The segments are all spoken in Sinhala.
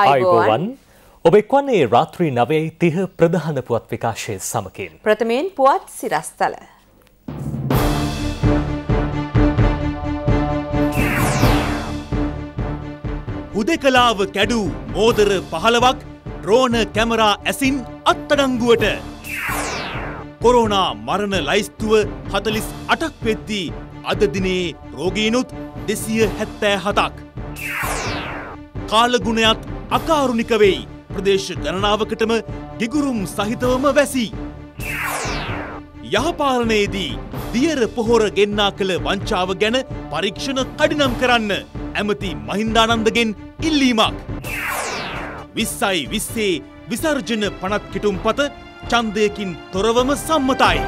අයිබෝවන් ඔබ එක්වන්නේ රාත්‍රී නවේ තිහ ප්‍රධාන පුවත් විකාශය සමකින්. ප්‍රථමයෙන් පුවත් සිරස්තල. හුදෙකලාව කැඩූ මෝදර පහළවක් ඩ්‍රෝන කැමරා ඇසින් අත්තඩංගුවට. කොරෝනා මරණ ලයිස්තුව හතලිස් අටක් වෙද්දී අදදිනේ රෝගීනුත් දෙසිය හැත්තෑ හතක්. කාලගුණයත් අකාරුණික වෙයි. ප්‍රදේශ ගණනාවකටම ගිගුරුම් සහිතවම වැසි. යහපාලනයේදී දියර පොහොර ගෙන්නා කළ වංචාව ගැන පරීක්ෂණ කඩිනම් කරන්න ඇමති මහින්දානන්දගෙන් ඉල්ලීමක්. විස්සයි විස්සේ විසර්ජන පනත් කිටුම් පත ඡන්දයකින් තොරවම සම්මතයි.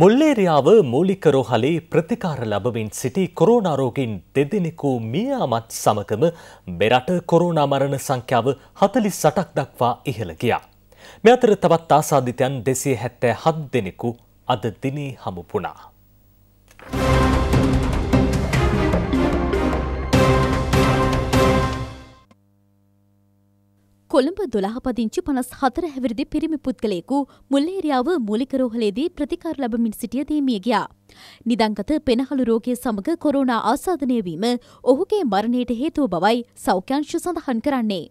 මුල්ලේරියාව මූලික රෝහලේ ප්‍රතිකාර ලබමින් සිටි කොරෝනා රෝගීන් දෙදෙනෙකු මිය යමත් සමගම මෙරට කොරෝනා මරණ සංඛ්‍යාව 48ක් දක්වා ඉහළ ගියා. මේ අතර තවත් ආසාදිතයන් 277 දෙනෙකු අද දිනේ හමු වුණා. කොළඹ දොළහපදිංචි පනස් හතර හැවිරිදි පිරිමි පුද්ගලයෙකු මුල්ලේරියාව මූලිකරෝහලේදී ප්‍රතිකාර ලබමින් සිටිය දේමිය ගියා. නිදංගත පෙනහළු රෝගය සමග කොරෝනා ආසාධනය වීම ඔහුගේ මරණයට හේතුව බවයි සෞඛ්‍යංශ සඳහන් කරන්නේ.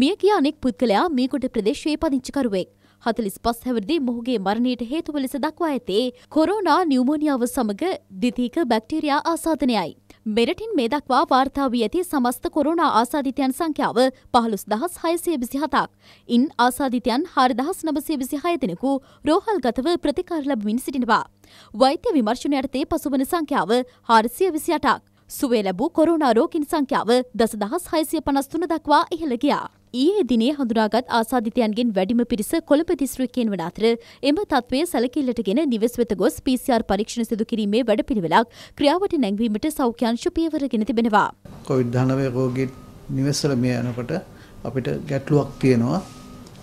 මිය ගිය අනෙක් පුද්ගලයා මීකොට ප්‍රදේශයේ පදිංචිකරුවෙක්. හතලිස් පස් හැවිරදි මොහුගේ මරණයට හේතුව ලෙස දක්වා ඇතේ කොරෝනා නිවමෝනිියාව සමඟ දිතික බැක්ටීරයා ආසාධනයයි. මෙරටින් මේ දක්වා වාර්තා වී ඇති සමස්ත කොරෝනා ආසාධිතයන් සංඛ්‍යාව පහළොස් දහස් හයසිය විසිහතක්. ඉන් ආසාධිතයන් හාරදහස් නවසය විසිහය දෙනෙකු රෝහල්ගතව ප්‍රතිකාර ලැබමින් සිටිනවා. වෛද්‍ය විමර්ශනයටතේ පසුවන සංඛ්‍යාව හාරසිය විසියටක්. සුවේ ලැබූ කොරුණා රෝගීන් සංඛ්‍යාව දසදහස් හයසිය පනස්තුන දක්වා ඉහළ ගියා. ඊයේ දිනේ හඳුනාගත් ආසාධිතයන්ගෙන් වැඩිම පිරිස කොළඹ දිස්ත්‍රික්කයෙන් වන අතර එම තත්ත්වය සැලකිල්ලටගෙන නිවෙස් වෙත ගොස් PCR පරීක්ෂණ සිදු කිරීමේ වැඩපිළිවෙලක් ක්‍රියාවට නැංවීමට සෞඛ්‍යංශ පියවරගෙන තිබෙනවා. COVID-19 රෝගී නිවෙස්වල මේ යනකොට අපිට ගැටලුවක් තියෙනවා.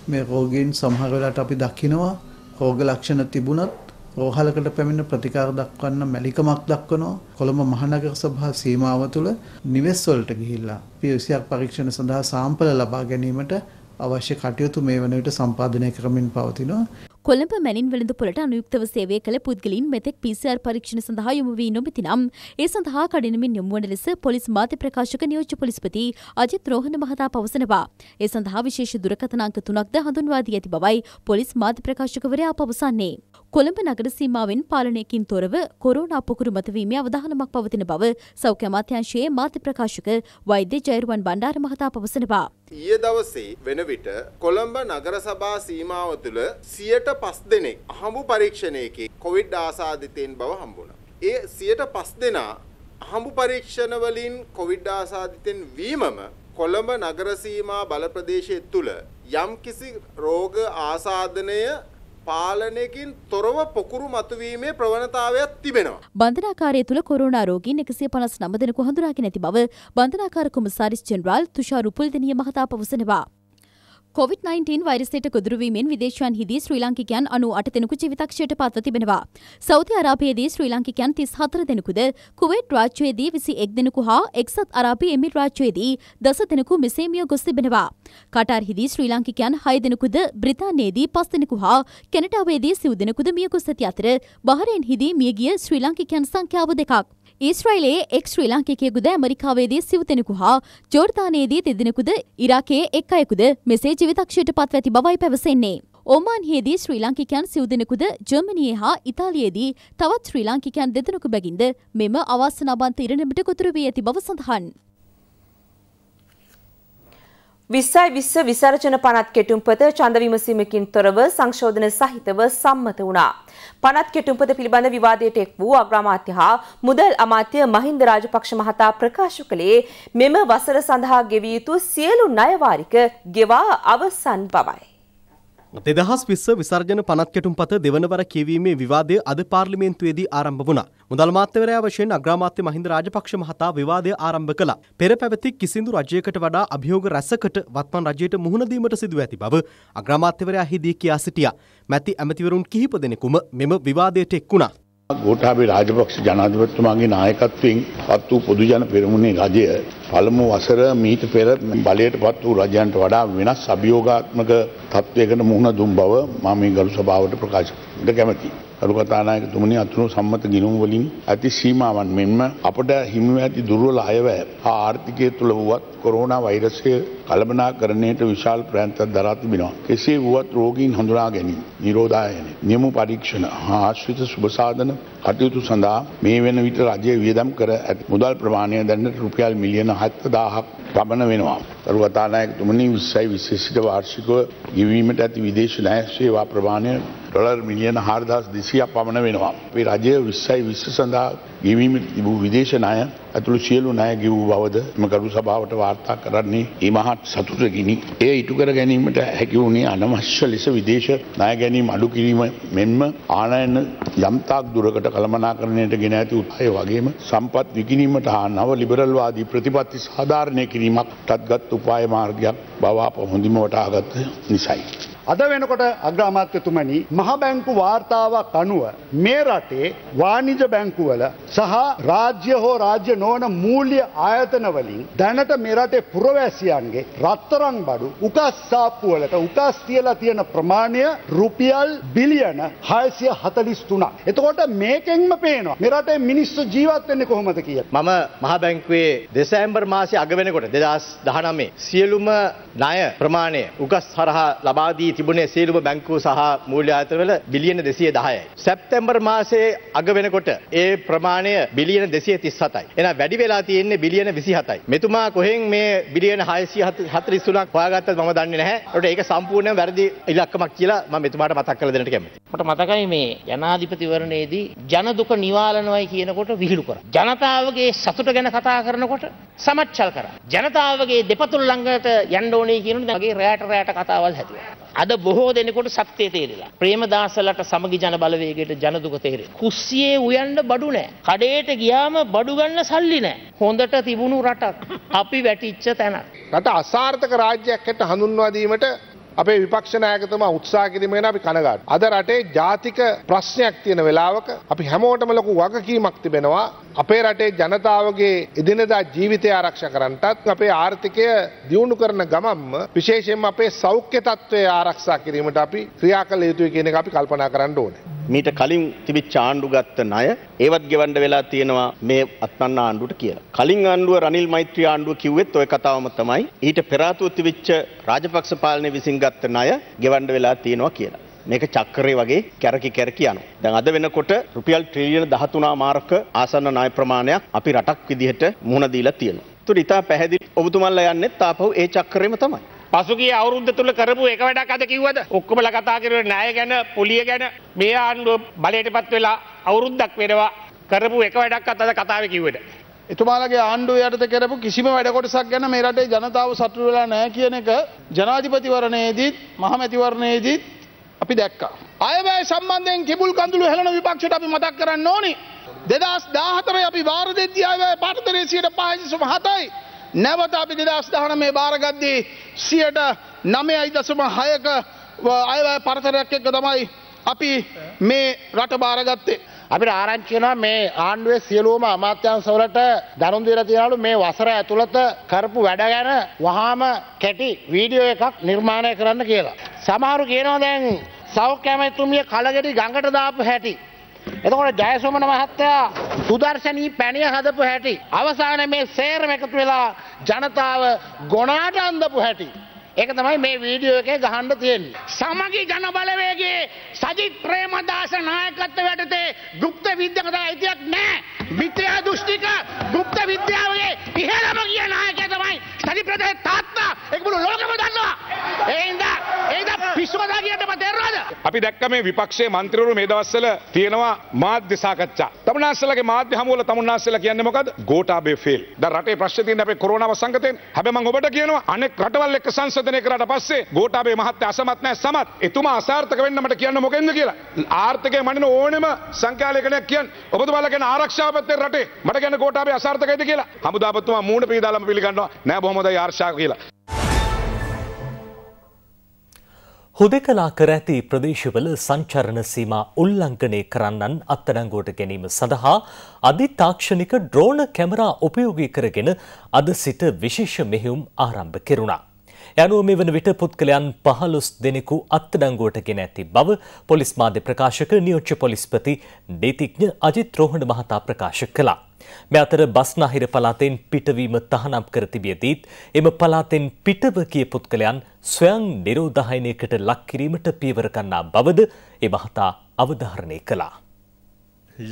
මේ රෝගීන් සමහර වෙලාවට අපි දකිනවා රෝග ලක්ෂණ තිබුණත් රෝහලකට පැමිණ ප්‍රතිකාර දක්වන්න මැලිකමක් දක්වනවා කොළඹ මහනගර සභා සීමාව තුළ නිවෙස් වලට ගිහිල්ලා පියවිසියක් පරීක්ෂණ සඳහා සාම්පල ලබා ගැනීමට අවශ්‍ය කටයුතු මේ වන විට සම්පාදනය කරමින් පවතිනවා. කොළඹ මැනින් වෙළඳ පොලට අනුයුක්තව සේවය කළ පුද්ගලින් මෙතෙක් PCR පරීක්ෂණ සඳහා යොමු වී නොමැතිනම් ඒ සඳහා කඩිනමින් යොමු වන ලෙස පොලිස් මාධ්‍ය ප්‍රකාශක නියෝජ්‍ය පොලිස්පති අජිත් රෝහණ මහතා පවසනවා. ඒ සඳහා විශේෂ දුරකථන අංක තුනක්ද හඳුන්වා දී ඇති බවයි පොලිස් මාධ්‍ය ප්‍රකාශකවරයා පවසන්නේ. කොළඹ නගර සීමාවෙන් පාලනයකින් තොරව කොරෝනා පොකුරු මතවීමේ අවධානමක් පවතින බව සෞඛ්‍ය අමාත්‍යාංශයේ මාධ්‍ය ප්‍රකාශක වෛද්‍ය ජයරුවන් බණ්ඩාර මහතා පවසනවා. ඊයේ දවසේ වෙන විට කොළඹ නගර සභා සීමාව තුළ 105 දෙනෙක් අහඹු පරීක්ෂණයකේ කොවිඩ් ආසාදිතයින් බව හම්බුණා. ඒ 105 දෙනා අහඹු පරීක්ෂණ වලින් කොවිඩ් ආසාදිතෙන් වීමම කොළඹ නගර සීමා බල ප්‍රදේශය තුළ යම්කිසි රෝග ආසාදනය පාලනයකින් තොරව පොකුරු මතුවීමේ ප්‍රවණතාවයක් තිබෙනවා. බන්ධනාකාරය තුළ කොරෝනා රෝගීන් 159 දෙනෙකු හඳුනාගෙන ඇති බව බන්ධනාකාර කොමසාරිස් ජෙනරාල් තුෂාර් උපුල්දෙනිය මහතා පවසනවා. කොවිD-19 වෛරසයට ගොදුරුවීමෙන් විදේශයන් හිදී ශ්‍රී ලංකිකයන් අනු අට දෙනෙකු ජීවිතක්ෂයට පත්ව තිබෙනවා. සෞති අරාබියේදී ශ්‍රී ලංකිකයන් 34 දෙනෙකුද, කුවේට් රාජ්‍යයේදී 21 දෙනෙකු හා එක්සත් අරාබි එමිර් රාජ්‍යයේදී 10 දෙනෙකු මෙසේ මිය ගොස් තිබෙනවා. කටාර්හිදී ශ්‍රී ලංකිකයන් 6 දෙනෙකුද, බ්‍රිතාන්‍යයේදී 5 දෙනෙකු හා කැනඩාවේදී සිව් දෙනෙකුද මිය ගොස් ඇති අතර බහරේන්හිදී මිය ගිය ශ්‍රී ලංකිකයන් සංඛ්‍යාව දෙකක්. ඊස්රයිලයේ එක් ශ්‍රී ලාංකිකයෙකුද ඇමරිකාවේදී සිවතෙනෙකු හා ජෝර්තානයේදී තිදෙනෙකුද ඉරාකයේ එක් අයෙකුද මෙසේ ජීවිතක්ෂයට පත්වැති බවයි පැවසෙන්නේ. ඕමාන්හියේදී ශ්‍රී ලාංකිකයන් සිව්දෙනෙකුද ජර්මනයේ හා ඉතාලියේදී තවත් ශ්‍රී ලාංකිකයන් දෙදෙනෙකු බැගින්ද මෙම අවාසනාබන්ත ඉරණමට ගොතුරු වී ඇති බව සඳහන්. විස්සයි විස්ස විසරජන පනත් කෙටුම්පත චන්ද විමසීමකින් තොරව සංශෝධන සහිතව සම්මත වුණා. පනත් කෙටුම්පත පිළිබඳ විවාදයට එක් වූ අග්‍රාමාත්‍ය හා මුදල් අමාත්‍ය මහින්ද රාජපක්ෂ මහතා ප්‍රකාශ කළේ මෙම වසර සඳහා ගෙවිය යුතු සියලු ණය වාරික ගෙවා අවසන් බවයි. දෙදහස් විස්ස විසර්ජන පනත් කෙටුම් පත දෙවනවර කියවීමේ විවාදය අද පාර්ලිමේන්තුවේදී ආරම්භ වුණා. මුදල් මාත්‍යවරයා වශයෙන් අග්‍රාමාත්‍ය මහින්ද රාජපක්ෂ මහතා විවාදය ආරම්භ කළා. පෙර පැවති කිසිදු රජයකට වඩා අභියෝග රැසකට වත්මන් රජයට මුහුණ දීමට සිදුව ඇති බව අග්‍රාමාත්‍යවරයා හිදී කියා සිටියා. මැති ඇමතිවරුන් කිහිප දෙනෙකුම මෙම විවාදයට එක් වුණා. ගෝඨාභය රාජපක්ෂ ජනාධිපතිතුමාගේ නායකත්වයෙන් පත් වූ පොදුජන පෙරමුණේ රජය පළමු වසර මීට පෙර බලයට පත් වූ රජයන්ට වඩා වෙනස් අභියෝගාත්මක තත්ත්වයකට මුහුණ දුන් බව මම මේ ගරු සභාවට ප්‍රකාශ කැමැතියි. අරුකතානායකතුමනි අතුරු සම්මත ගිනුම් වලින් ඇති සීමාවන් මෙන්ම අපට හිමිව ඇති දුර්වල අයවැය හා ආර්ථිකය තුළ වුවත් කොරෝනා වෛරසය කළමනාකරණයට විශාල ප්‍රයන්තක් දරා තිබෙනවා. කෙසේ වුවත් රෝගීන් හඳුනා ගැනීම, නිරෝධායන, නියම පරීක්ෂණ හා ආශ්‍රිත සුබසාධන කටයුතු සඳහා මේ වෙන විට රජය වියදම් කර ඇති මුදල් ප්‍රමාණය දැනට රුපියල් මිලියන 70000ක් පමණ වෙනවා. කරුවතානායකතුමනි 20යි විශේෂිත වාර්ෂිකව ගෙවීමට ඇති විදේශ ණය සේවා ප්‍රමාණය ඩොලර් මිලියන හාර්දස් දෙසියක් පමණ වෙනවා. වේ රජය විස්සයි විශ්ස සඳහා ගෙවීම තිබූ විදේශනාය ඇතුළු සියලු නය ගිවූ බවද මකරු සභාවට වාර්තා කරන්නේ ඒමහත් සතුටකිනි. ඒ ඉටුකර ගැනීමට හැකි වුණේ අනමශ්‍ය ලෙස විදේශ නය ගැනීම අඩු කිරීම මෙන්ම ආනයන යම්තාක් දුරකට කළමනා කරණයට ගෙන ඇති උපාය වගේම සම්පත් විකිනීමට හා නව ලිබරල්වාදී ප්‍රතිපත්ති සාධාරණය කිරීමක් ටත්ගත් උපාය මාර්ගයක් බවාප හොඳිම වටාගත්ත නිසයි. අද වෙනකොට අග්‍රාමාත්‍යතුමනි මහ බැංකු වාර්තාවක් අනුව මේ රටේ වාණිජ බැංකුවල සහ රාජ්‍ය හෝ රාජ්‍ය නොවන මූල්‍ය ආයතනවලින් දැනට මේ රටේ පුරවැසියන්ගේ රත්තරන් බඩු උකස් සාප්පුවලට උකස් තියලා තියෙන ප්‍රමාණය රුපියල් බිලියන 643ක්. එතකොට මේකෙන්ම පේනවා මේ රටේ මිනිස්සු ජීවත් වෙන්නේ කොහොමද කියලා. මම මහ බැංකුවේ දෙසැම්බර් මාසයේ අග වෙනකොට 2019 සියලුම ණය ප්‍රමාණය උකස් හරහා ලබා දී තිබුණේ සීලුම බැංකු සහ මූල්‍යාතරවල බිලියන දෙසිය දහයයි. සැප්තැම්බර් මාසේ අග වෙනකොට ඒ ප්‍රමාණය බිලියන දෙසිය තිස් සතයි. එන වැඩි වෙලා තියෙන්නේ බිලියන විසි හතයි. මෙතුමා කොහෙන් මේ බිලියන හයසිය හතරි සුලක් පාගත්තත් ම දන්න නැහට ඒක සම්පූර්ණය වැරදි ඉලක්කමක් කියලා ම මෙතුමාට මතක් කල දෙනට කැමති. මට මතකයි මේ ජනාධිපතිවරණයේදී ජනදුක නිවාලනවයි කියනකොට විහිළු කර. ජනතාවගේ සතුට ගැන කතා කරනකොට සමච්චල් කර. ජනතාවගේ දෙපතුල් ළඟට යන්න ඕනේ කියනද මගේ රෑට රෑට කතාවල් හැතුව. අද බොහෝ දෙනෙකුට සත්‍යය තේරෙලා. ප්‍රේමදාසලට සමගි ජන බලවේගයට ජනදුක තේරෙන. කුස්සියේ උයන්න බඩු නෑ. කඩේට ගියාම බඩු ගන්න සල්ලි නෑ. හොඳට තිබුණු රටක් අපි වැටිච්ච තැනක්. රට අසාර්ථක රාජ්‍යයක් හැට හඳුන්වා දීමට අපේ විපක්ෂ නායකතුමා උත්සාහ කිරීම ගැන අපි කනගාටුයි. අද රටේ ජාතික ප්‍රශ්නයක් තියෙන වෙලාවක අපි හැමෝටම ලොකු වගකීමක් තිබෙනවා අපේ රටේ ජනතාවගේ එදිනදා ජීවිතය ආරක්ෂා කරන්නටත් අපේ ආර්ථිකය දියුණු කරන ගමම්ම විශේෂයෙන්ම අපේ සෞඛ්‍ය තත්ත්වය ආරක්ෂා කිරීමට අපි ක්‍රියා කළ යුතුයි කියන එක අපි කල්පනා කරන්න ඕනේ. මීට කලින් තිබිච්ච ආණ්ඩු ගත්ත ණය ඒවත් ගෙවන්න වෙලා තියෙනවා මේ අත්නන්න ආණ්ඩුවට කියලා. කලින් ආණ්ඩුව රනිල් මෛත්‍රී ආණ්ඩුව කිව්වෙත් ওই කතාවම තමයි. ඊට පෙර ආතුව තිබිච්ච රාජපක්ෂ පාලනය විසින් ගත්ත ණය ගෙවන්න වෙලා තියෙනවා කියලා. මේක චක්‍රේ වගේ කැරකි කැරකි යනවා. දැන් අද වෙනකොට රුපියල් ට්‍රිලියන 13 මාරක ආසන්න ණය ප්‍රමාණයක් අපි රටක් විදිහට මුහුණ දීලා තියෙනවා. ඒතර ඉතා පැහැදිලි ඔබතුමන්ලා යන්නෙත් ආපහු ඒ චක්‍රෙම තමයි. පසුගිය අවුරුද්ද තුල කරපු එක වැඩක් අද කිව්වද? ඔක්කොමලා කතා කරුවේ ණය ගැන, පොලිය ගැන මේ ආණ්ඩුව බලයටපත් වෙලා අවුරුද්දක් වෙනවා කරපු එක වැඩක් අත අද කතාවේ කිව්වද? එතුමාලගේ ආණ්ඩුව යටත කරපු කිසිම වැඩකොටසක් ගැන මේ රටේ ජනතාව සතුටු වෙලා නැහැ කියන එක ජනාධිපතිවරණයේදීත් මහමැතිවරණයේදීත් අපි දැක්කා. අයවැය සම්බන්ධයෙන් කිඹුල් කඳුළු හෙළන විපක්ෂයට අපි මතක් කරන්න ඕනි. 2014 අපි වාර දෙද්දී අයවැය පර්තරේ 105.7යි. නැවත අපි 2019 බාරගද්දී 9.6ක අයවැය පර්තරයක් එක්ක තමයි අපි මේ රට බාරගත්තේ. අපිට ආරංචි වෙනවා මේ ආණ්ඩුවේ සියලුම අමාත්‍යංශවලට දරුම් දීලා තියනලු මේ වසර ඇතුළත කරපු වැඩ ගැන වහාම කැටි වීඩියෝ එකක් නිර්මාණය කරන්න කියලා. සමහරු කියනවා දැන් සෞඛ්‍ය අමාත්‍යතුමිය කලගෙඩි ගඟට දාපු හැටි. එතකොට ජයසෝමන මහත්තයා සුදර්ශනී පැණිය හදපු හැටි. අවසානයේ මේ සේරම එකතු වෙලා ජනතාව ගොනාට අන්දපු හැටි. ඒක තමයි මේ වීඩියෝ එකේ ගහන්න තියෙන්නේ. සමගි ජනබලවේගයේ සජිත් ප්‍රේමදාස නායකත්ව යටතේ গুপ্ত විද්‍යාවට අයිතියක් නැහැ. මිත්‍යා දෘෂ්ටික গুপ্ত විද්‍යාවේ ඉහළම ගිය නායකයා තමයි සනිප්‍රදේ තාත්තා එක මුළු ලෝකෙම දන්නවා. ඒ හින්දා ඒ හින්දා පිස්සු කතා කියන්න මට තේරෙනවද? අපි දැක්ක මේ විපක්ෂයේ මන්ත්‍රීවරු මේ දවස්වල තියෙනවා මාධ්‍ය සාකච්ඡා. තමුන්නාස්සලගේ මාධ්‍ය හමුවල තමුන්නාස්සලා කියන්නේ මොකද? ගෝඨාභය ෆේල්. දැන් රටේ ප්‍රශ්නේ තියෙන අපේ කොරෝනාව සංගතයෙන්. හැබැයි මම ඔබට කියනවා අනෙක් රටවල් එක්ක සංසදනය කරාට පස්සේ ගෝඨාභය මහත්තයා අසමත් නැහැ සමත්. එතුමා අසාර්ථක වෙන්න මට කියන්න මොකෙන්ද කියලා. ආර්ථිකය මනින ඕනෙම සංඛ්‍යාලේඛනයක් කියන්න. ඔබතුමාලා කියන ආරක්ෂාපත්තේ රටේ මට කියන්නේ ගෝඨාභය අසාර්ථකයිද කියලා. හමුදාපතිතුමා මූණ පීදාලම පිළිගන්නවා. නෑ බොහොම කොහොමද ආර්ශා කියලා. හුදෙකලා කර ඇති ප්‍රදේශවල සංචරණ සීමා උල්ලංඝනය කරන්නන් අත්අඩංගුවට ගැනීම සඳහා අධිතාක්ෂණික ඩ්‍රෝන කැමරා උපයෝගී කරගෙන අද සිට විශේෂ මෙහෙයුම් ආරම්භ කෙරුණා. යනුව මේ වන විට පුද්ගලයන් පහළොස් දෙනෙකු අත්අඩංගුවට ගෙන ඇති බව පොලිස් මාධ්‍ය ප්‍රකාශක නියෝජ්‍ය පොලිස්පති නීතිඥ අජිත් රෝහණ මහතා ප්‍රකාශ කළා. මේ අතර බස්නාහිර පළාතෙන් පිටවීම තහනම් කර තිබියදීත් එම පළාතෙන් පිටව ගිය පුද්ගලයන් ස්වයං නිරෝධායනයකට ලක් කිරීමට පියවර ගන්නා බවද ඒ මහතා අවධාරණය කළා.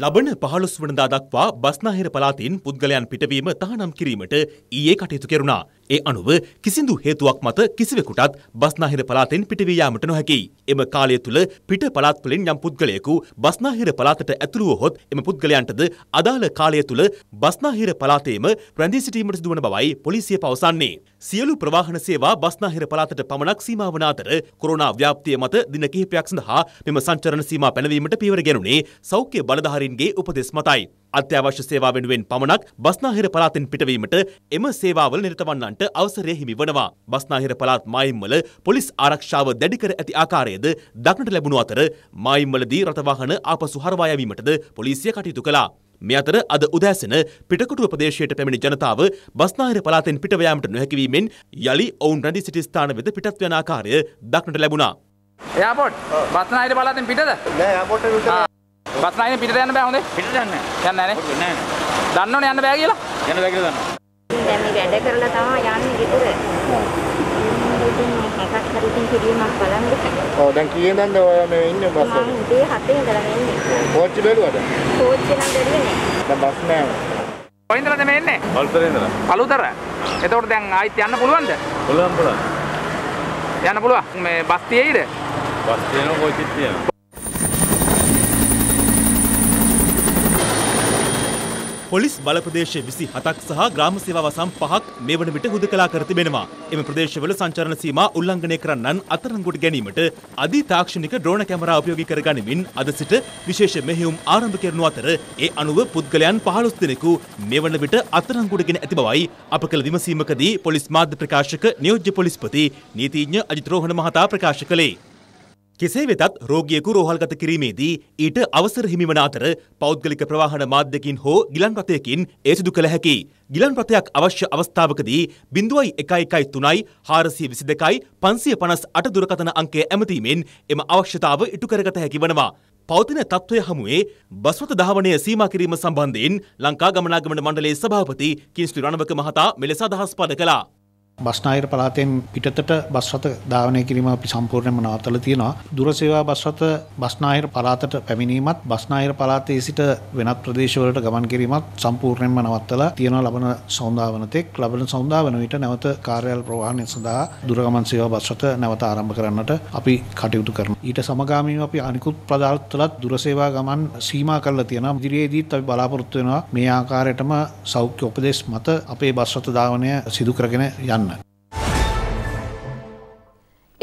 ලබන 15 වනදා දක්වා බස්නාහිර පළාතින් පුද්ගලයන් පිටවීම තහනම් කිරීමට ඊයේ කටයුතු කෙරුණා. ඒ අනුව කිසිදු හේතුවක් මත කිසිවෙකුටත් බස්නාහිර පළාතෙන් පිටවී යාමට නොහැකි. එම කාලය තුල පිට පළාත් වලින් යම් පුද්ගලයෙකු බස්නාහිර පළාතට ඇතුළු වහොත් එම පුද්ගලයන්ටද අදාළ කාලය තුල බස්නාහිර පළාතේම රැඳී සිටීමට සිදුවන බවයි පොලිසිය පවසන්නේ. සියලු ප්‍රවාහන සේවා බස්නාහිර පළාතට පමණක් සීමා වන අතර කොරෝනා ව්‍යාප්තිය මත දින කිහිපයක් සඳහා මෙම සංචරණ සීමා පැනවීමට පියවර ගැනුණේ සෞඛ්‍ය බලධාරීන්ගේ උපදෙස් මතයි. අත්‍යවශ්‍ය සේවා වෙනුවෙන් පමණක් බස්නාහිර පළාතෙන් පිටවීමට එම සේවාවල නිරත වන්නන්ට අවසරය හිමි වනවා. බස්නාහිර පළාත් මායිම්වල පොලිස් ආරක්ෂාව දැඩි කර ඇති ආකාරයද දක්නට ලැබුණු අතර මායිම්වලදී රථවාහන ආපසු හරවා යැවීමටද පොලිසිය කටයුතු කළා. මේ අතර අද උදෑසන පිටකොටුව ප්‍රදේශයට පැමිණි ජනතාව බස්නාහිර පළාතෙන් පිටව යාමට නොහැකිවීමෙන් යලි ඔවුන් රැඳී සිටි ස්ථාන වෙත පිටත් වන ආකාරය දක්නට ලැබුණා. එයාපොට් බස්නාහිර පළාතෙන් පිටද? නෑ එයාපොට් එකට බස් නැගින පිටට යන්න බෑ හොඳේ. පිටට යන්න. යන්න නෑනේ. යන්න නෑ. දන්නවනේ යන්න බෑ කියලා. යන්න බෑ කියලා දන්නවා. දැන් මේ වැඩ කරලා තමයි යන්නේ ගෙදර. එකක් හරි ඉතින් කිරීමක් බලන්න. ඔව් දැන් කීයෙන් ඔය මේ ඉන්නේ බස් වල? මම ඉතින් හතේ ඉඳලා එන්නේ. කෝච්චි බැලුවද? කෝච්චි නම් බැලුවේ නෑ. දැන් බස් නෑ. කොයින්දලාද මේ එන්නේ? අලුතර ඉඳලා. අලුතර. එතකොට දැන් ආයිත් යන්න පුළුවන්ද? පුළුවන් පුළුවන්. යන්න පුළුවන්. මේ බස් තියෙයිද? බස් තියෙනවා කෝච්චි තියෙනවා. පොලිස් බලප්‍රදේශ විසි හතක් සහ ග්‍රාම සේවා වසම් පහක් මේ වන විට හුදකලා කර තිබෙනවා. එම ප්‍රදේශවල සංචරණ සීමා උල්ලංඝනය කරන්නන් අතරංගොට ගැනීමට අධි තාක්ෂණික ඩ්‍රෝන කැමරා උපයෝගී කරගනිමින් අද සිට විශේෂ මෙහෙයුම් ආරම්භ කරනු අතර ඒ අනුව පුද්ගලයන් 15 දෙනෙකු මේ වන විට අතරංගොටගෙන ඇති බවයි අප කළ විමසීමකදී පොලිස් මාධ්‍ය ප්‍රකාශක නියෝජ්‍ය පොලිස්පති නීතිඥ අජිත් රෝහණ මහතා ප්‍රකාශ කළේ. කෙසේ වෙතත් රෝගියෙකු රෝහල්ගත කිරීමේදී ඊට අවසර හිමිවන අතර පෞද්ගලික ප්‍රවාහන මාධ්‍යකින් හෝ ගිලන් රථයකින් ඒ සිදු කළ හැකි. ගිලන් රථයක් අවශ්‍ය අවස්ථාවකදී බිඳුවයි එකයි එකයි තුනයි හාරසිය විසි දෙකයි පන්සිය පනස් අට දුරකථන අංකය ඇමතීමෙන් එම අවශ්‍යතාව ඉටු කරගත හැකි වනවා. පවතින තත්ත්වය හමුවේ බස්වත ධාවනය සීමා කිරීම සම්බන්ධයෙන් ලංකා ගමනාගමන මණ්ඩලයේ සභාපති කින්ස්ටි රණවක මහතා මෙලෙස අදහස් පළ කළා. බස්නාහිර පළාතෙන් පිටතට බස් රථ ධාවනය කිරීම අපි සම්පූර්ණයෙන්ම නවත්තලා තියෙනවා. දුර සේවා බස් රථ බස්නාහිර පළාතට පැමිණීමත් බස්නාහිර පළාතේ සිට වෙනත් ප්‍රදේශවලට ගමන් කිරීමත් සම්පූර්ණයෙන්ම නවත්තලා තියෙනවා ලබන සෞන්දාවනතෙක් ලබන සෞන්දාවන විට නැවත කාර්යාල ප්‍රවාහනය සඳහා දුරගමන් සේවා බස් රථ නැවත ආරම්භ කරන්නට අපි කටයුතු කරනවා. ඊට සමගාමීව අපි අනිකුත් පළාත්වලත් දුර සේවා ගමන් සීමා කරලා තියෙනවා. ඉදිරියේදීත් අපි බලාපොරොත්තු වෙනවා මේ ආකාරයටම සෞඛ්‍ය උපදේශ මත අපේ බස් රථ ධාවනය සිදු කරගෙන යන්න.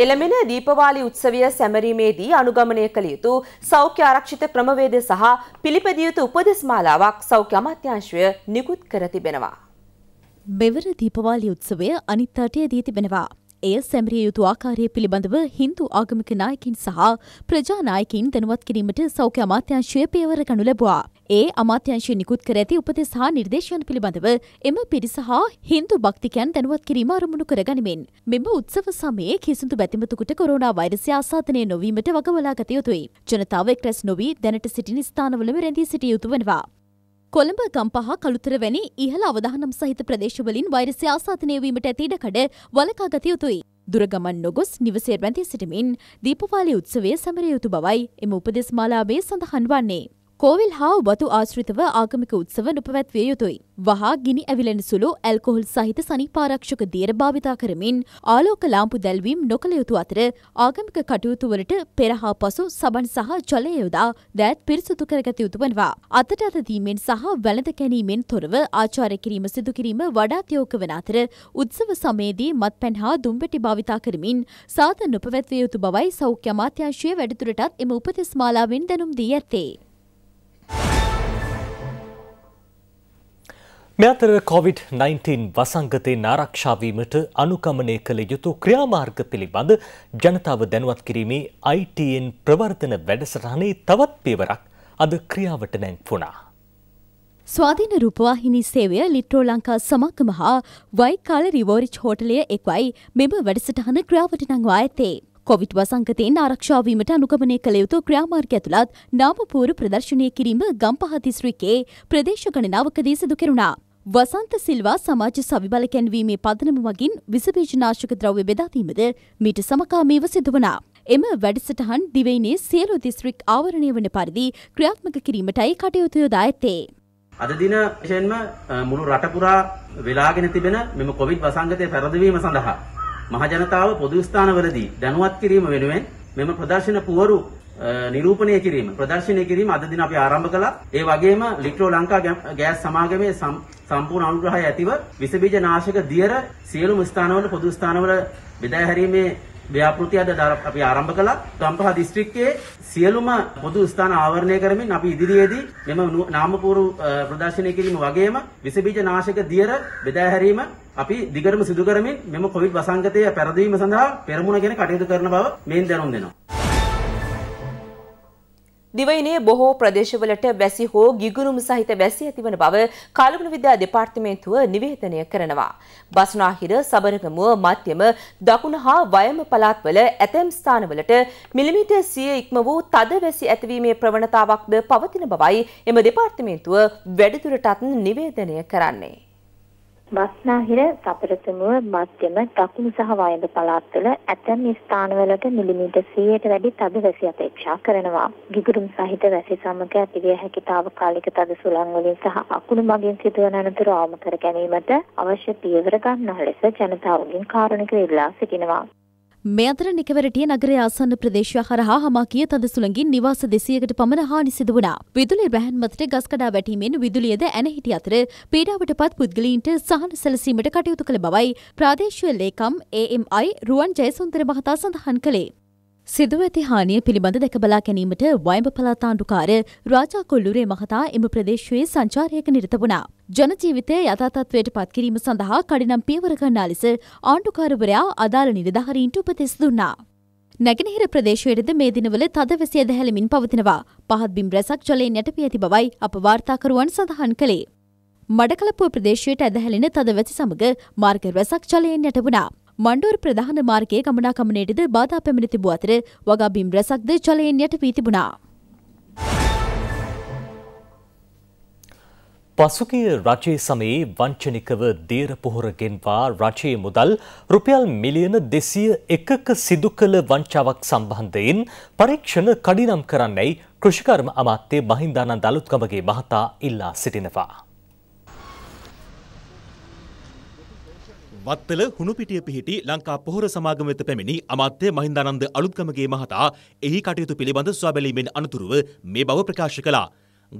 එළමෙන දීපවාලි උත්සවය සැමරීමේදී අනුගමනය කළ යුතු සෞඛ්‍ය ආරක්ෂිත ක්‍රමවේද සහ පිළිපැදිය යුතු උපදෙස් මාලාවක් සෞඛ්‍ය අමාත්‍යාංශය නිකුත් කර තිබෙනවා. බෙවර දීපවාලි උත්සවය අනිත් අටේ දී තිබෙනවා. එය සැමරිය යුතු ආකාරය පිළිබඳව හින්දු ආගමික නායකින් සහ ප්‍රජානායකින් දැනුවත් කිරීමට සෞඛ්‍ය අමාත්‍යංශය පියවර ගනු ලැබුවා. ඒ අමාත්‍යංශය නිකුත් කර ඇති උපදෙස් හා නිර්දේශයන් පිළිබඳව එම පිරිස හා හින්දු භක්තිකයන් දැනුවත් කිරීම අරමුණු කරගනිමින් මෙම උත්සව සමයේ කිසිදු බැතිමතුකට කොරෝනා වෛරසය ආසාදනය නොවීමට වගවලා ගත යුතුයි. ජනතාව එක්රැස් නොවී දැනට සිටින ස්ථානවලම රැඳී සිටිය යුතු වෙනවා. කොළඹ ගම්පහ කළුතර වැනි ඉහළ අවධානම් සහිත ප්‍රදේශවලින් වෛරසය ආසාදනය වීමට ඇති ඉඩකඩ වළකා ගත යුතුයි. දුරගමන් නොගොස් නිවසේ රැඳී සිටමින් දීපවාලි උත්සවය සැමරිය යුතු බවයි එම උපදෙස් මාලාවේ සඳහන් වන්නේ. කෝවිල් හා වතු ආශ්‍රිතව ආගමික උත්සව නොපවැත්විය යුතුයි. වහා ගිනි ඇවිලෙන සුළු ඇල්කොහොල් සහිත සනීපාරක්ෂක දියර භාවිතා කරමින් ආලෝක ලාම්පු දැල්වීම් නොකළ යුතු අතර ආගමික කටයුතුවලට පෙරහා පසු සබන් සහ ජලය යොදා දෑත් පිරිසුදු කරගත යුතු වනවා. අතට අත දීමෙන් සහ වැළඳ ගැනීමෙන් තොරව ආචාර කිරීම සිදු කිරීම වඩාත් යෝග වන අතර උත්සව සමයේදී මත්පැන් හා දුම්පැටි භාවිතා කරමින් සාත නොපවැත්විය යුතු බවයි සෞඛ්‍ය අමාත්‍යාංශය වැඩිදුරටත් එම උපදෙස් මාලාවෙන් දැනුම් දී ඇත්තේ. මෙතර COොVID-19 වසංගතයෙන් ආරක්ෂාවීමට අනුකමනය කළ යුතු ක්‍රියාමාර්ග පිළිබඳ ජනතාව දැනුවත් කිරීමේ ITN ප්‍රවර්තන වැඩසටහනේ තවත් පියවරක් අද ක්‍රියාවට නැංවුණා. ස්වාධීන රූපවාහිනි සේවය ලිට්‍රෝ ලංකා සමක්කම හා වයිකාල රිවෝරිච් හෝටලය එක්වයි මෙම වැඩසටහන ක්‍රියාවට නංවා ඇතේ. කොවිට් වසංකතයෙන් ආරක්ෂාවීමට අනුගමනය කළ යුතු ක්‍රියාමාර්ග ඇතුළත් නාමපූරු ප්‍රදර්ශනය කිරීම ගම්පහතිස්රිකේ ප්‍රදේශ ගණනාවකදී සිදු කෙරුණා. වසන්ත සිල්වා සමාජ සවිබල කැන්වීමේ පදනම මගින් විසබීජනාශක ද්‍රව්‍ය බෙදාදීමද මීට සමකාමීව සිදුවනා. එම වැඩසටහන් දිවයිනේ සියලු දිස්ත්‍රික් ආවරණය වන පරිදි ක්‍රියාත්මක කිරීමටයි කටයුතු යොදා ඇත්තේ. අද දින වශයෙන්ම මුළු රට පුරා වෙලාගෙන තිබෙන මෙම කොවිඩ් වසංගතය පැරදවීම සඳහා මහජනතාව පොදු ස්ථානවලදී දැනුවත් කිරීම වෙනුවෙන් මෙම ප්‍රදර්ශන පුවරු නිරූපණය කිරීම ප්‍රදර්ශනය කිරීම අද දින අපි ආරම්භ කළා. ඒ වගේම ලිට්‍රෝ ලංකා ගෑස් සමාගමේ සම්පූර්ණ අනුග්‍රහය ඇතිව විස බීජ නාශක දියර සියලුම ස්ථානවල පොදු ස්ථානවල බෙදා හැරීමේ ව්‍යාපෘති අද අපි ආරම්භ කළා. ගම්පහ දිස්ත්‍රික්කයේ සියලුම පොදු ස්ථාන ආවරණය කරමින් අපි ඉදිරියේදී මෙම නාමපూరు ප්‍රදර්ශනය කිරීම වගේම විස බීජ නාශක දියර බෙදා හැරීම අපි දිගටම සිදු කරමින් මෙම කොවිඩ් වසංගතය පැරදීම සඳහා පෙරමුණගෙන කටයුතු කරන බව මෙයින් දැනුම් දෙනවා. දිවයිනේ බොහෝ ප්‍රදේශවලට වැසි හෝ ගිගුරුම් සහිත වැසි ඇතිවන බව කාලගුණ විද්‍යා දෙපාර්තමේන්තුව නිවේදනය කරනවා. බස්නාහිර, සබරගමුව, මධ්‍යම, දකුණ හා වයඹ පළාත්වල ඇතැම් ස්ථානවලට මිලිමීටර් 100 ඉක්ම වූ තද වැසි ඇතිවීමේ ප්‍රවණතාවක්ද පවතින බවයි එම දෙපාර්තමේන්තුව වැඩිදුරටත් නිවේදනය කරන්නේ. බස්නාහිර සපරතුනුව මධ්‍යම දකුණු සහ වයඹ පළාත්වල ඇතැම් ස්ථානවලට මිලිමීටර් 100ට වැඩි තද වැසි අපේක්ෂා කරනවා. ගිගුරුම් සහිත වැසි සමග ඇතිවිය හැකි తాවකාලික තද සුළං වලින් සහ අකුණු මගින් සිදුවන අනතුරු අවම කර ගැනීමට අවශ්‍ය පියවර ගන්නා ලෙස ජනතාවගෙන් කාරුණිකව ඉල්ලා සිටිනවා. මෙතර නිකවරටිය නගරය ආසන්න ප්‍රදේශය හරහා හමාකිය තද සුළඟින් නිවාස දෙසියකට පමණ හානි සිදු වුණා. විදුලිය බැහැන්මතට ගස් කඩා වැටීමෙන් විදුලියද ඇනහිටි අතර පීඩාවට පත් පුද්ගලීන්ට සහන සැලසීමට කටයුතු කළ බවයි ප්‍රාදේශීය ලේකම් AMI රුවන් ජයසුන්දර මහතා සඳහන් කළේ. සිදුව ඇති හානිය පිළිබඳ දැකබලා ගැනීමට වයඹ පලාතාණ්ඩුකාර රාජා කොල්ලුරේ මහතා එම ප්‍රදේශයේ සංචාරයක නිරත වුණා. ජනජීවිතය යථාතත්වයට පත්කිරීම සඳහා කඩිනම් පියවර ගන්නා ලෙස ආණ්ඩුකාරවරයා අදාළ නිලධාරීන්ට උපදෙස් දුන්නා. නැගෙනහිර ප්‍රදේශයේද මේ දිනවල තදවැසිය දැහැලමින් පවතිනවා. පහත් බිම් රැසක් ජලයෙන් යටපී ඇති බවයි අප වාර්තාකරුවන් සඳහන් කළේ. මඩකලපුව ප්‍රදේශයට ඇදහැලෙන තදවැසි සමග මාර්ග රැසක් ජලයෙන් යට වුණා. මණ්ඩුවර ප්‍රධාන මාර්ගයේ ගමනාගමනයටද බාධා පැමිණ තිබූ අතර වගබිම් රැසක්ද ජලයෙන් යට වී තිබුණා. පසුගිය රජයේ සමයේ වංචනිකව දේර පොහොර ගෙන්වා රජයේ මුදල් රුපියල් මිලියන දෙසිය එකක සිදු කළ වංචාවක් සම්බන්ධයෙන් පරීක්ෂණ කඩිනම් කරන්නයි කෘෂිකර්ම අමාත්‍යය බහින්දානන්ද අලුත්ගමගේ මහතා ඉල්ලා සිටිනවා. වත්තල හුණුපිටිය පිහිටි ලංකා පොහොර සමාගම වෙත පැමිණි අමාත්‍ය මහින්දානන්ද අලුත්ගමගේ මහතා එහි කටයුතු පිළිබඳ සොයාබැලීමෙන් අනතුරුව මේ බව ප්‍රකාශ කළා.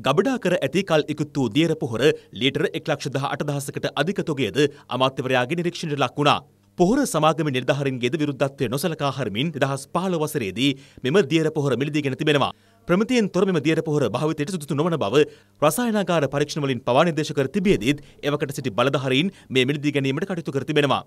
ගබඩා කර ඇති කල් ඉකුත් වූ දියර පොහොර ලීටර එක් ලක්ෂ දහ අටදහසකට අධික තොගයද අමාත්‍යවරයාගේ නිරීක්ෂණයට ලක් වුණා. පොහොර සමාගම නිර්ධාරන්ගේද විරුද්ධත්වය නොසලකා හරමින් දෙදහස් පහළ වසරේදී මෙම දියර පොහොර මිලදීගෙන තිබෙනවා. ප්‍රමිතියෙන් තොර මෙම දියර පොහොර භාවිතයට සුදුසු නොවන බව රසායනාගාර පරීක්ෂණ වලින් පවා නිර්දේශ කර තිබියදීත් එවකට සිටි බලධාරීන් මේ මිලදී ගැනීමට කටයුතු කර තිබෙනවා.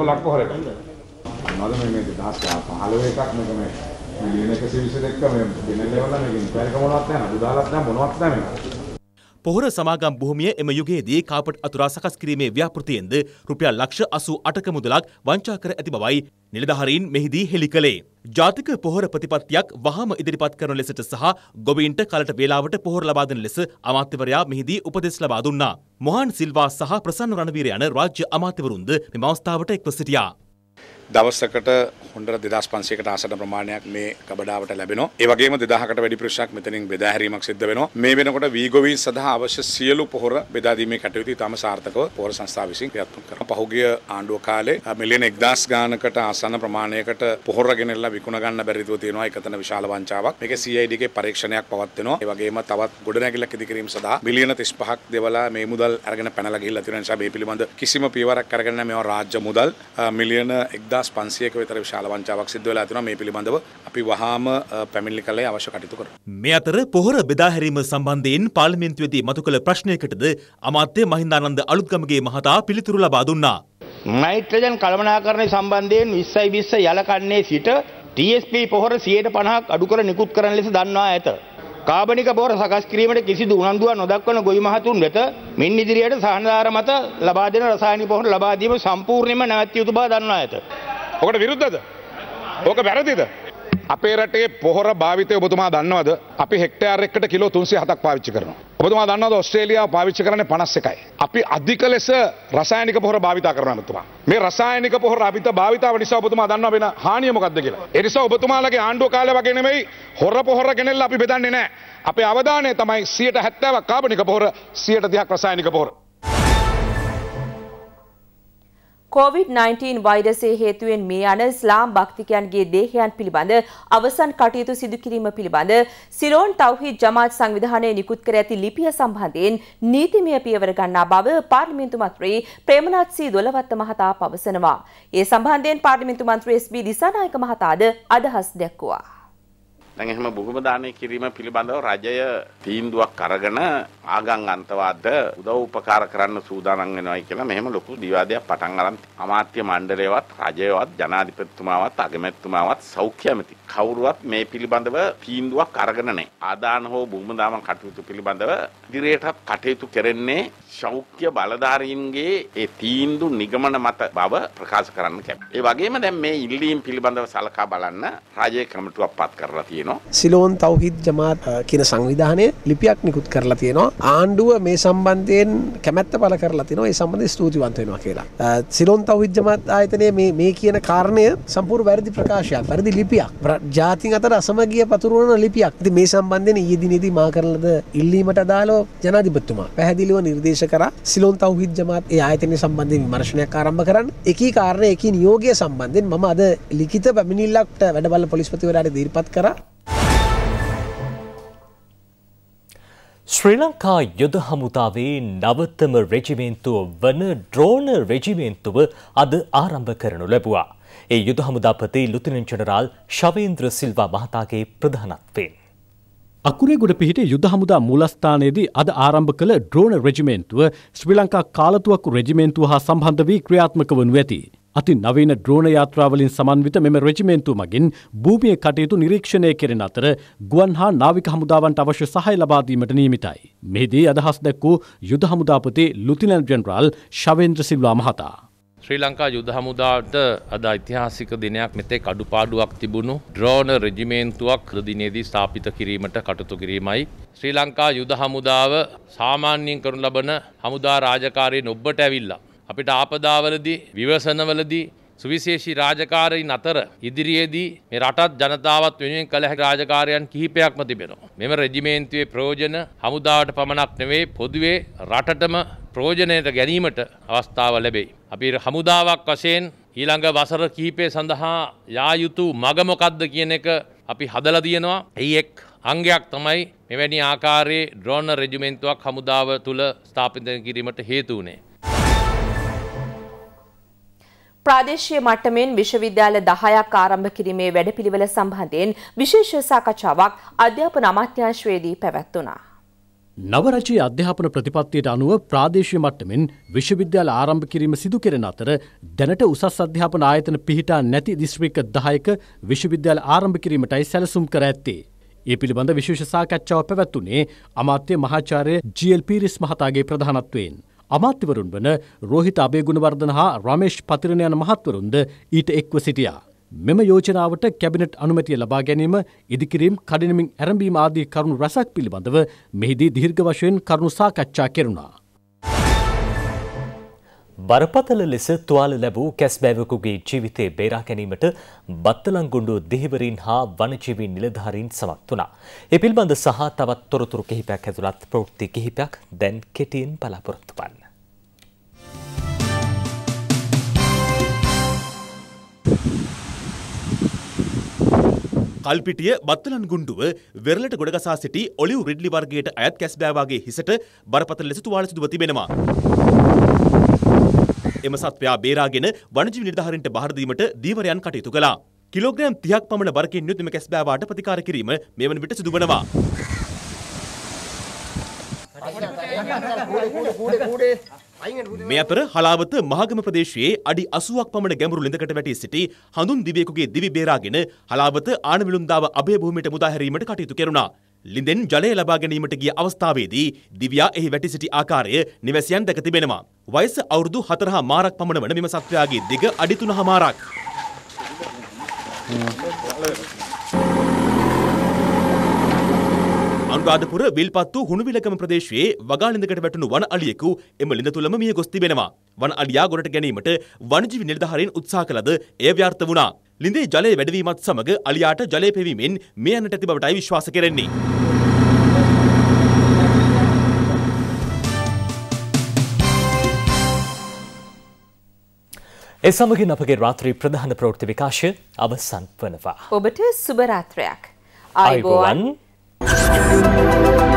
ඔව් ලක් පොහොර එක. මොනවද මේ 2015 එකක් මේක මේ මිලියන 122ක මේ දින ලෙවල් එකේ ඉන්පයර් එක මොනවත් නැහැ නඩු දාලත් නැහැ මොනවත් නැහැ මේක. පොහොර සමාගම් භූමිය එම යුගයේදී කාපට් අතුරා සකස් කිරීමේ ව්‍යාපෘතියෙන්ද රුපියල් ලක්ෂ අසූ අටක මුදලක් වංචා කර ඇති බවයි නිලධහරීන් මෙහිදී හෙළි කළේ. ජාතික පොහොර ප්‍රතිපත්තියක් වහම ඉදිරිපත් කරන ලෙසට සහ ගොබීන්ට කලට වේලාවට පොහොර ලබාදන ලෙස අමාත්‍යවරයා මෙහිදී උපදෙස් ලබා දුන්නා. මොහන් සිල්වා සහ ප්‍රසන්න රණවීර යන රාජ්‍ය අමාත්‍යවරුන්ද මෙම අවස්ථාවට එක්ව සිටියා. දවසකට හොඳට 2500කට ආසන්න ප්‍රමාණයක් මේ ගබඩාවට ලැබෙනවා. ඒ වගේම 2000කට වැඩි ප්‍රමාණයක් මෙතනින් බෙදා හැරීමක් සිද්ධ වෙනවා. මේ වෙනකොට වීගොවීන් සඳහා අවශ්‍ය සියලු පොහොර බෙදා දීමේ කටයුතු ඉතාම සාර්ථකව පොහොර සංස්ථාව විසින් ක්‍රියාත්මක කරනවා. පහුගිය ආණ්ඩුව කාලේ මිලියන 1000 ගානකට ආසන්න ප්‍රමාණයකට පොහොර ගෙනෙලා විකුණ ගන්න බැරිව තියෙනවා එකතන විශාල වංචාවක්. මේක CID ගේ පරීක්ෂණයක් පවත්වනවා. ඒ වගේම තවත් ගොඩනැගිල්ලක් ඉදි කිරීම සඳහා මිලියන 35ක් දෙවලා මේ මුදල් අරගෙන පැනලා ගිහිල්ලා තියෙන නිසා මේ පිළිබඳ කිසිම පියවරක් අරගෙන නැහැ. මේවා රාජ්‍ය මුදල් මිලියන 1000 දහස් පන්සියක වෙතර විශාල වංචාවක් සිද්ධ වෙලා තිනවා මේ පිළිබඳව අපි වහාම පැමිණිලි කළේ අවශ්‍ය කටයුතු කරනවා. මේ අතර පොහොර බෙදා හැරීම සම්බන්ධයෙන් පාර්ලිමේන්තුවේදී මතු කළ ප්‍රශ්නයකටද අමාත්‍ය මහින්දානන්ද අලුත්ගමගේ මහතා පිළිතුරු ලබා දුන්නා. නයිට්‍රජන් කළමනාකරණය සම්බන්ධයෙන් 20යි 20 යලකන්නේ සිට TSP පොහොර 150ක් අඩු කර නිකුත් කරන ලෙස දන්වා ඇත. කාබනික බොර සකස් කිරීමට කිසිදු උනන්දුවක් නොදක්වන ගොවි මහතුන් වෙත මින් ඉදිරියට සහනාධාර මත ලබා දෙන රසායනික පොහොර ලබා දීම සම්පූර්ණයෙන්ම නැවැත්විය යුතු බව දන්වා ඇත. ඔකට විරුද්ධද? ඕක වැරදිද? අපේ රටේ පොහොර භාවිතය ඔබතුමා දන්නවද අපි හෙක්ටයාර් එකට කිලෝ තුන්සේ හතක් පාවිච්චි කරනවා. ඔබතුමා දන්නවද ඔස්ට්‍රේලියාව පාවිච්චි කරන්නේ 51යි. අපි අධික ලෙස රසායනික පොහොර භාවිතා කරනවා ඔබතුමා. මේ රසායනික පොහොර අපිට භාවිතාව නිසා ඔබතුමා දන්නවා වෙන හානිය මොකක්ද කියලා. ඒ නිසා ඔබතුමාලගේ ආණ්ඩුව කාලේ වගේ නෙමෙයි හොර පොහොර ගෙනෙල්ල අපි බෙදන්නේ නැහැ. අපේ අවධානය තමයි 170ක් කාබනික පොහොර 130ක් රසායනික පොහොර. COVID-19 වෛරසය හේතුවෙන් මේ යන ස්ලාම් භක්තිකයන්ගේ දේහයන් පිළිබඳ අවසන් කටයුතු සිදු කිරීම පිළිබඳ සිරෝන් තවහිද ජමාත් සංවිධානය නිකුත් කර ඇති ලිපිය සම්බන්ධයෙන් නීතිමය පියවර ගන්නා බව පාර්ලිමේන්තු මන්ත්‍රී ප්‍රේමනාත් සී දොලවත්ත මහතා පවසනවා. ඒ සම්බන්ධයෙන් පාර්ලිමේන්තු මන්ත්‍රී එස්.බී. දිසානායක මහතාද අදහස් දැක්වුවා. දැන් එහෙම බොහොම දානය කිරීම පිළිබඳව රජය තීන්දුවක් අරගෙන ආගම් අන්තවාද උදව් උපකාර කරන්න සූදානම් වෙනවායි කියලා මෙහෙම ලොකු දිවාදයක් පටන් අරන් අමාත්‍ය මණ්ඩලයවත් රජයවත් ජනාධිපතිතුමාවත් අගමැතිතුමාවත් සෞඛ්‍ය ඇමති කවුරුවත් මේ පිළිබඳව තීන්දුවක් අරගෙන නැහැ. ආදාන හෝ බොහොම දාමන් කටයුතු පිළිබඳව ඉදිරියටත් කටයුතු කරන්නේ සෞඛ්‍ය බලධාරීන්ගේ ඒ තීන්දු නිගමන මත බව ප්‍රකාශ කරන්න කැමතියි. ඒ වගේම දැන් මේ ඉල්ලීම් පිළිබඳව සලකා බලන්න රජයේ කමිටුවක් පත් කරලා තියෙනවා. තියෙනවා සිලෝන් තවහිත් ජමාත් කියන සංවිධානය ලිපියක් නිකුත් කරලා තියෙනවා ආණ්ඩුව මේ සම්බන්ධයෙන් කැමැත්ත පල කරලා තිනවා ඒ සම්බඳධ ස්තුතිවන්තයෙනවා කියලා සිලෝන් තවහිත් ජමත් ආයතනය මේ කියන කාරණය සම්පූර් වැරදි ප්‍රකාශයක් වැරදි ලිපියක් ජාතින් අතර අසමගිය පතුරුවන ලිපියක් ති මේ සම්බන්ධයෙන් යෙදිනිදි මා කරලද ඉල්ලීමට දාලෝ ජනාධිපත්තුමා පැහැදිලිව නිර්දේශ කර සිලෝන් තවහිත් ජමත් ඒ ආයතනය සම්බන්ධය විමර්ශණය කාරම්භ කරන්න එක කාරණය එක නියෝගය සම්බන්ධෙන් මම අද ලිකිත පැමිණිල්ලක්ට වැඩබල පොලිස්පතිවරට දීර්පත් කරා ශ්‍රී ලංකා යුද හමුදාවේ නවතම රෙජිමේන්තුව වන ඩ්‍රෝන රෙජිමේන්තුව අද ආරම්භ කරනු ලැබුවා. ඒ යුද හමුදාපති ලුතිනන් ජනරාල් ශවේන්ද්‍ර සිල්වා මහතාගේ ප්‍රධානත්වයෙන්. අකුරේගොඩ පිහිට යුද හමුදා මූලස්ථානයේදී අද ආරම්භ කළ ඩ්‍රෝන රෙජිමේන්තුව ශ්‍රී ලංකා කාලතුවක්කු රෙජිමේන්තුව හා සම්බන්ධ වී ක්‍රියාත්මක වනු ඇති. අති නවීන ද්‍රෝණ යාත්‍රාවලින් සමන්විත මෙම රෙජිමේන්තුව මගින් භූමිය කටයුතු නිරීක්ෂණය කෙරෙන අතර ගුවන් හා නාවික හමුදාවන්ට අවශ්‍ය සහය ලබාදීමට නීමිතයි. මෙහිදී අදහස් දැක් වූ යුද හමුදාපති ලුතිනල් ජෙනරාල් ශවේන්ද්‍ර සිල්වා මහතා. ශ්‍රී ලංකා යුද හමුදාවට අද ඓතිහාසික දිනයක් මෙතෙක් අඩුපාඩුවක් තිබුණු ඩ්‍රෝන රෙජිමේන්තුවක් දිනේදී ස්ථාපිත කිරීමට කටයුතු කිරීමයි. ශ්‍රී ලංකා යුද හමුදාව සාමාන්‍යයෙන් කරනු ලබන හමුදා රාජකාරියෙන් ඔබට ඇවිල්ලා අපිට ආපදාවලදී විවසනවලදී සුවිශේෂී රාජකාරීන් අතර ඉදිරියේදී මේ රටත් ජනතාවත් වෙනුවෙන් කළ හැකි රාජකාරයන් කිහිපයක්ම තිබෙනවා. මෙම රෙජිමේන්තුවේ ප්‍රයෝජන හමුදාවට පමණක් නෙවෙයි පොදුවේ රටටම ප්‍රයෝජනයට ගැනීමට අවස්ථාව ලැබෙයි. අපි හමුදාවක් වශයෙන් ඊළඟ වසර කිහිපය සඳහා යා යුතු මග මොකක්ද කියන එක අපි හදලා තියෙනවා. එයි එක් අංගයක් තමයි මෙවැනි ආකාරයේ ඩ්‍රෝන රෙජිමේන්තුවක් හමුදාව තුල ස්ථාපිත කිරීමට හේතු වුණේ. ප්‍රාදේශීය මට්ටමින් විශ්වවිද්‍යාල 10ක් ආරම්භ කිරීමේ වැඩපිළිවෙල සම්බන්ධයෙන් විශේෂ සාකච්ඡාවක් අධ්‍යාපන අමාත්‍යාංශයේදී පැවැත්වුණා. නවරජයේ අධ්‍යාපන ප්‍රතිපත්තියට අනුව ප්‍රාදේශීය මට්ටමින් විශ්වවිද්‍යාල ආරම්භ කිරීම සිදු කෙරෙන අතර දැනට උසස් අධ්‍යාපන ආයතන පිහිටා නැති දිස්ත්‍රික්ක 10ක විශ්වවිද්‍යාල ආරම්භ කිරීමටයි සැලසුම් කර ඇත්තේ. ඒ පිළිබඳ විශේෂ සාකච්ඡාවක් පැවැත්වුණේ අමාත්‍ය මහාචාර්ය ජීඑල් පීරිස් මහතාගේ ප්‍රධානත්වයෙන්. අමාත්‍යවරුන් වන රෝහිත අබේගුණවර්ධන හා රමේෂ් පතිරණ යන මහත්වරුන්ද ඊට එක්ව සිටියා. මෙම යෝජනාවට කැබිනට් අනුමැතිය ලබා ගැනීම ඉදිකිරීම් කඩිනමින් ඇරඹීම ආදී කරුණු රැසක් පිළිබඳව මෙහිදී දිර්ඝ වශයෙන් කරුණු සාකච්ඡා කෙරුණා. බරපතල ලෙස තුවාල ලැබූ කැස්බෑවකුගේ ජීවිතය බේරා ගැනීමට බත්තලංගුණ්ඩු දෙහිවරින් හා වනජීවී නිලධාරීන් සමත් වුණා. ඒ පිළිබඳ සහ තවත් තොරතුරු කිහිපයක් ඇතුළත් ප්‍රවෘත්ති කිහිපයක් දැන් කෙටියෙන් බලාපොරොත්තු වන්න. කල්පිටිය බත්තලන් ගුණ්ඩුව වෙරළට ගොඩගසා සිටි ඔලිව් රිඩ්ලි වර්ගයට අයත් කැස්බෑවාගේ හිසට බරපතල ලෙස තුවාල සිදුව තිබෙනවා. එම සත්වයා බේරාගෙන වනජීවි නිර්ධාරන්ට බාර දීමට දීවරයන් කටයුතු කළා. කිලෝග්‍රෑම් 30ක් පමණ බරකින් යුත් මෙම කැස්බෑවාට ප්‍රතිකාර කිරීම මෙවන විට සිදු වනවා. මේ අතර හලාවත මහගම ප්‍රදේශයේ අඩි 80ක් පමණ ගැඹුරු ළිඳකට වැටී සිටි හඳුන් දිවේකුගේ දිවි බේරාගෙන හලාවත ආනවිලුන්දාව අභය භූමියට මුදා හැරීමට කටයුතු කෙරුණා. ලිඳෙන් ජලය ලබා ගැනීමට ගිය අවස්ථාවේදී දිව්‍යා එහි වැටි සිටි ආකාරය නිවැසියන් දැක තිබෙනවා. වයස අවුරුදු 4 මාරක් පමණ වන මෙම සත්වයාගේ දිග අඩි 3 මාරක්. අනුරාධපුර විල්පත්තු හුණුවිලකම ප්‍රදේශයේ වගාලිඳකට වැටුණු වන අලියෙකු එම ලිඳ තුලම මිය ගොස් තිබෙනවා. වන අලියා ගොඩට ගැනීමට වනජීවි නිලධාරීන් උත්සාහ කළද එය ව්‍යර්ථ වුණා. ලිඳේ ජලය වැඩවීමත් සමග අලියාට ජලය පෙවීමෙන් මේ යනට ඇති බවටයි විශ්වාස කරන්නේ. ඒ සමගින් අපගේ රාත්‍රී ප්‍රධාන ප්‍රවෘත්ති විකාශය අවසන් වනවා. ඔබට සුබ රාත්‍රයක්. ආයුබෝවන්. Thank you.